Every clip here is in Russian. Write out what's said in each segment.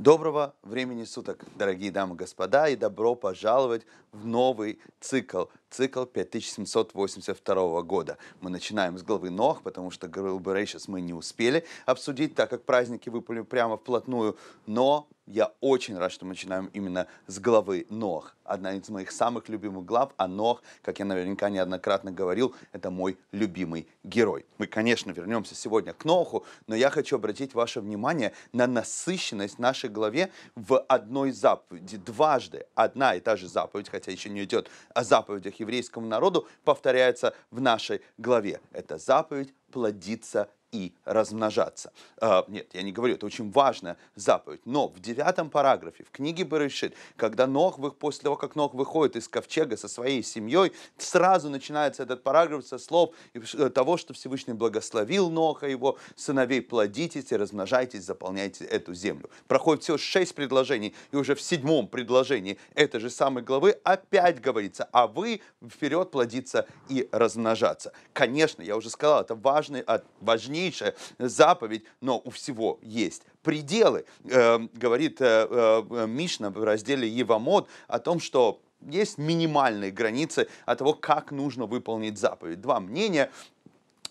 Доброго времени суток, дорогие дамы и господа, и добро пожаловать в новый цикл, цикл 5782 года. Мы начинаем с главы Нох, потому что Грыл сейчас мы не успели обсудить, так как праздники выпали прямо вплотную, но я очень рад, что мы начинаем именно с главы Нох. Одна из моих самых любимых глав, а Нох, как я наверняка неоднократно говорил, это мой любимый герой. Мы, конечно, вернемся сегодня к Ноху, но я хочу обратить ваше внимание на насыщенность нашей главе в одной заповеди. Дважды одна и та же заповедь, хотя еще не идет о заповедях еврейскому народу, повторяется в нашей главе. Это заповедь плодиться и размножаться. А, нет, я не говорю, это очень важная заповедь. Но в девятом параграфе в книге Берешит, когда Нох, после того, как Нох выходит из ковчега со своей семьей, сразу начинается этот параграф со слов э, того, что Всевышний благословил Ноха, его сыновей, плодитесь и размножайтесь, заполняйте эту землю. Проходит всего шесть предложений, и уже в седьмом предложении этой же самой главы опять говорится, а вы вперед плодиться и размножаться. Конечно, я уже сказал, это важный, важнее важнейшая заповедь, но у всего есть пределы. Э, говорит э, э, Мишна в разделе Евамод о том, что есть минимальные границы от того, как нужно выполнить заповедь. Два мнения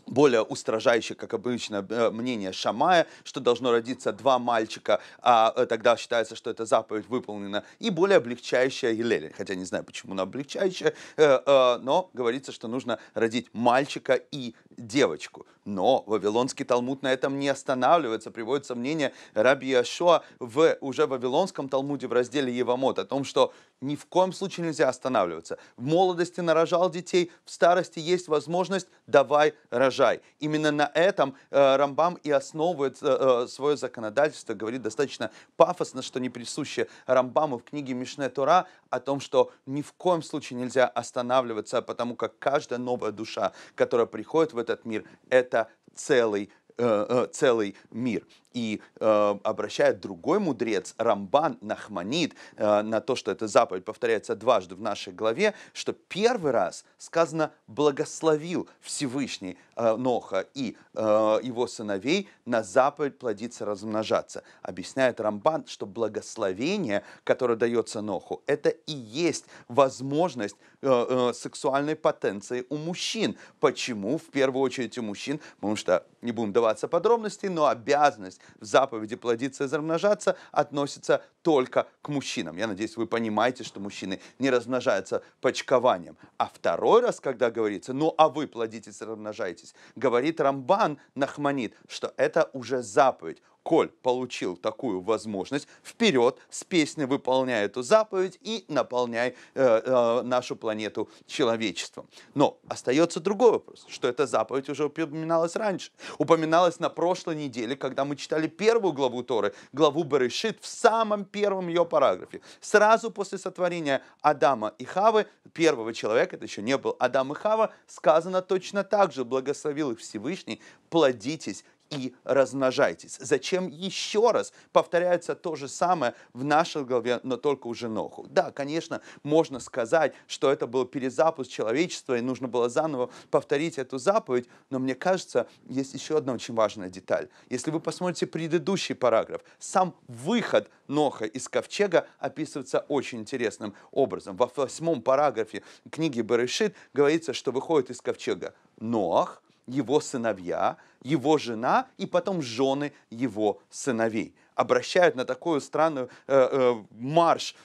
более устражающее, как обычно, э, мнение Шамая, что должно родиться два мальчика, а э, тогда считается, что эта заповедь выполнена, и более облегчающая Елеля, хотя не знаю, почему она облегчающая, э, но говорится, что нужно родить мальчика и девочку. Но Вавилонский Талмуд на этом не останавливается, приводится мнение Раби Яшуа в уже Вавилонском Талмуде в разделе Евамот о том, что ни в коем случае нельзя останавливаться. В молодости нарожал детей, в старости есть возможность, давай рожай. Именно на этом э, Рамбам и основывает э, э, свое законодательство, говорит достаточно пафосно, что не присуще Рамбаму в книге Мишне Тора о том, что ни в коем случае нельзя останавливаться, потому как каждая новая душа, которая приходит в этот мир, это целый э, э, целый мир и э, обращает другой мудрец, Рамбан Нахманит, э, на то, что эта заповедь повторяется дважды в нашей главе, что первый раз сказано «благословил Всевышний э, Ноха и э, его сыновей на заповедь плодиться, размножаться». Объясняет Рамбан, что благословение, которое дается Ноху, это и есть возможность э, э, сексуальной потенции у мужчин. Почему? В первую очередь у мужчин, потому что, не будем даваться подробностей, но обязанность обязанность в заповеди плодиться и размножаться относится только к мужчинам. Я надеюсь, вы понимаете, что мужчины не размножаются почкованием. А второй раз, когда говорится, ну а вы плодитесь и размножаетесь, говорит Рамбан Нахманит, что это уже заповедь коль получил такую возможность, вперед с песней выполняй эту заповедь и наполняй э, э, нашу планету человечеством. Но остается другой вопрос, что эта заповедь уже упоминалась раньше. Упоминалась на прошлой неделе, когда мы читали первую главу Торы, главу Берешит, в самом первом ее параграфе. Сразу после сотворения Адама и Хавы, первого человека, это еще не был Адам и Хава, сказано точно так же, благословил их Всевышний, плодитесь, и размножайтесь. Зачем еще раз повторяется то же самое в нашей голове, но только уже Ноху? Да, конечно, можно сказать, что это был перезапуск человечества, и нужно было заново повторить эту заповедь, но мне кажется, есть еще одна очень важная деталь. Если вы посмотрите предыдущий параграф, сам выход Ноха из ковчега описывается очень интересным образом. Во восьмом параграфе книги Берешит говорится, что выходит из ковчега Нох его сыновья, его жена и потом жены его сыновей. Обращают на такую странную э, э, марш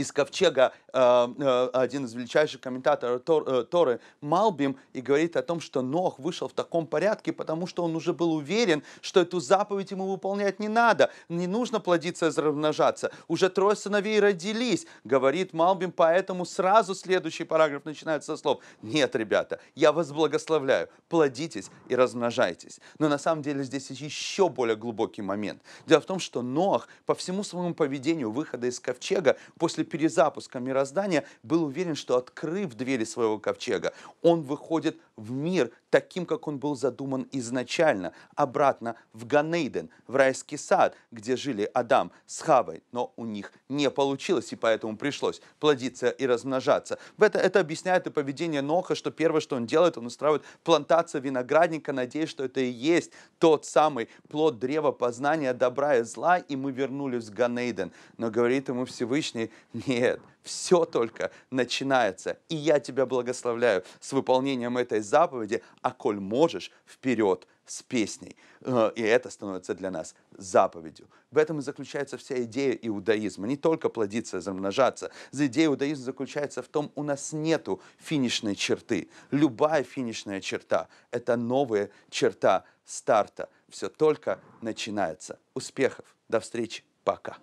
из ковчега э, э, один из величайших комментаторов э, Торы Малбим и говорит о том, что Нох вышел в таком порядке, потому что он уже был уверен, что эту заповедь ему выполнять не надо, не нужно плодиться и размножаться. Уже трое сыновей родились, говорит Малбим, поэтому сразу следующий параграф начинается со слов «Нет, ребята, я вас благословляю, плодитесь и размножайтесь». Но на самом деле здесь еще более глубокий момент. Дело в том, что Нох по всему своему поведению выхода из ковчега после перезапуском мироздания был уверен, что открыв двери своего ковчега, он выходит в мир таким, как он был задуман изначально, обратно в Ганейден, в райский сад, где жили Адам с Хавой, но у них не получилось, и поэтому пришлось плодиться и размножаться. Это, это объясняет и поведение Ноха, что первое, что он делает, он устраивает плантацию виноградника, надеясь, что это и есть тот самый плод древа познания добра и зла, и мы вернулись в Ганейден. Но говорит ему Всевышний, нет, все только начинается. И я тебя благословляю с выполнением этой заповеди, а коль можешь, вперед с песней. Э, и это становится для нас заповедью. В этом и заключается вся идея иудаизма. Не только плодиться и замножаться. За идея иудаизма заключается в том, у нас нету финишной черты. Любая финишная черта – это новая черта старта. Все только начинается. Успехов. До встречи. Пока.